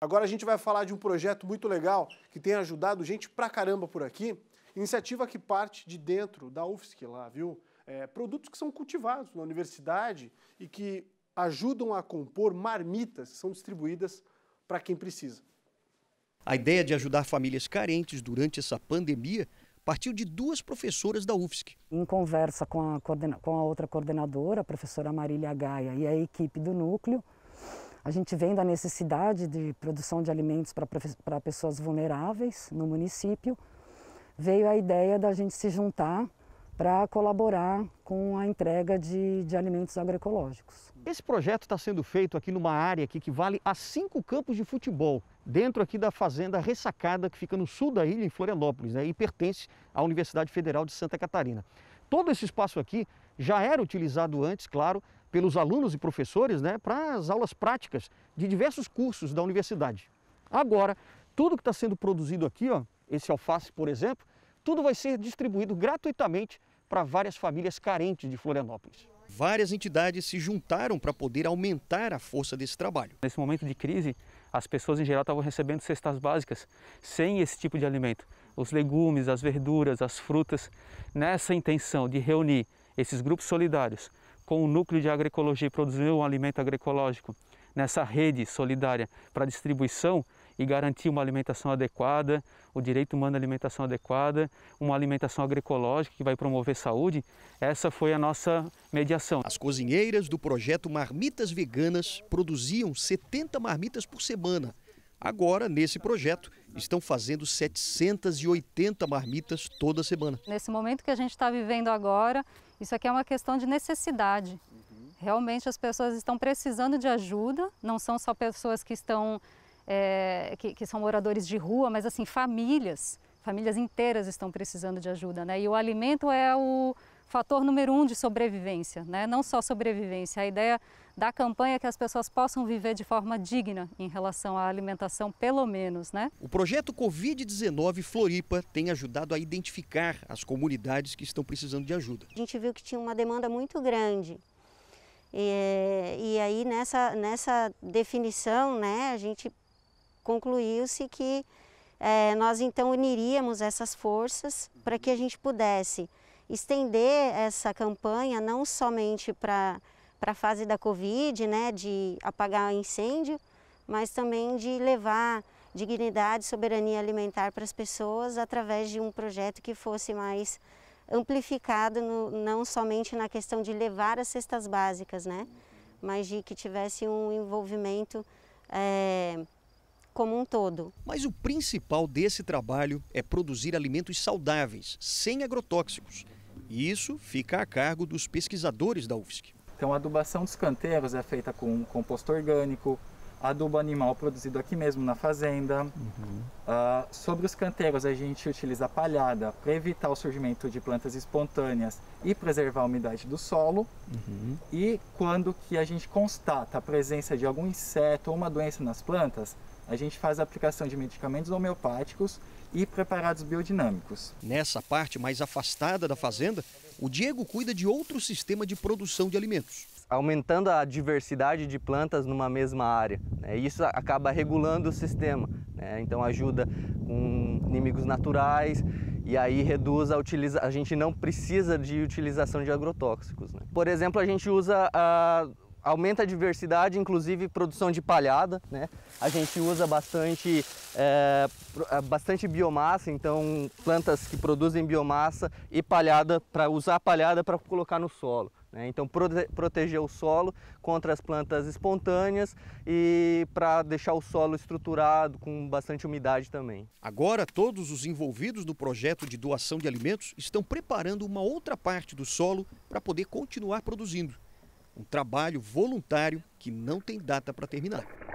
Agora a gente vai falar de um projeto muito legal que tem ajudado gente pra caramba por aqui. Iniciativa que parte de dentro da UFSC lá, viu? É, produtos que são cultivados na universidade e que ajudam a compor marmitas que são distribuídas para quem precisa. A ideia de ajudar famílias carentes durante essa pandemia partiu de duas professoras da UFSC. Em conversa com a, com a outra coordenadora, a professora Marília Gaia e a equipe do núcleo, a gente vem da necessidade de produção de alimentos para pessoas vulneráveis no município. Veio a ideia da gente se juntar para colaborar com a entrega de, de alimentos agroecológicos. Esse projeto está sendo feito aqui numa área que equivale a cinco campos de futebol, dentro aqui da fazenda Ressacada, que fica no sul da ilha, em Florianópolis, né, e pertence à Universidade Federal de Santa Catarina. Todo esse espaço aqui já era utilizado antes, claro, pelos alunos e professores né, para as aulas práticas de diversos cursos da universidade. Agora, tudo que está sendo produzido aqui, ó, esse alface, por exemplo, tudo vai ser distribuído gratuitamente para várias famílias carentes de Florianópolis. Várias entidades se juntaram para poder aumentar a força desse trabalho. Nesse momento de crise, as pessoas em geral estavam recebendo cestas básicas sem esse tipo de alimento. Os legumes, as verduras, as frutas, nessa intenção de reunir esses grupos solidários com o núcleo de agroecologia e produzir um alimento agroecológico nessa rede solidária para distribuição e garantir uma alimentação adequada, o direito humano à alimentação adequada, uma alimentação agroecológica que vai promover saúde, essa foi a nossa mediação. As cozinheiras do projeto Marmitas Veganas produziam 70 marmitas por semana Agora, nesse projeto, estão fazendo 780 marmitas toda semana. Nesse momento que a gente está vivendo agora, isso aqui é uma questão de necessidade. Realmente as pessoas estão precisando de ajuda, não são só pessoas que estão é, que, que são moradores de rua, mas assim famílias, famílias inteiras estão precisando de ajuda, né? E o alimento é o fator número um de sobrevivência, né? não só sobrevivência. A ideia da campanha é que as pessoas possam viver de forma digna em relação à alimentação, pelo menos. Né? O projeto Covid-19 Floripa tem ajudado a identificar as comunidades que estão precisando de ajuda. A gente viu que tinha uma demanda muito grande. E, e aí nessa, nessa definição né, a gente concluiu-se que é, nós então uniríamos essas forças para que a gente pudesse estender essa campanha não somente para a fase da Covid, né, de apagar incêndio, mas também de levar dignidade e soberania alimentar para as pessoas através de um projeto que fosse mais amplificado, no, não somente na questão de levar as cestas básicas, né, mas de que tivesse um envolvimento é, como um todo. Mas o principal desse trabalho é produzir alimentos saudáveis, sem agrotóxicos e isso fica a cargo dos pesquisadores da UFSC. Então, a adubação dos canteiros é feita com composto orgânico, adubo animal produzido aqui mesmo na fazenda. Uhum. Uh, sobre os canteiros, a gente utiliza palhada para evitar o surgimento de plantas espontâneas e preservar a umidade do solo. Uhum. E quando que a gente constata a presença de algum inseto ou uma doença nas plantas, a gente faz a aplicação de medicamentos homeopáticos e preparados biodinâmicos. Nessa parte mais afastada da fazenda, o Diego cuida de outro sistema de produção de alimentos. Aumentando a diversidade de plantas numa mesma área. Né? Isso acaba regulando o sistema, né? então ajuda com inimigos naturais e aí reduz a utilização. A gente não precisa de utilização de agrotóxicos. Né? Por exemplo, a gente usa a aumenta a diversidade, inclusive produção de palhada, né? A gente usa bastante, é, é bastante biomassa, então plantas que produzem biomassa e palhada, para usar a palhada para colocar no solo. Né? Então prote proteger o solo contra as plantas espontâneas e para deixar o solo estruturado com bastante umidade também. Agora todos os envolvidos no projeto de doação de alimentos estão preparando uma outra parte do solo para poder continuar produzindo um trabalho voluntário que não tem data para terminar.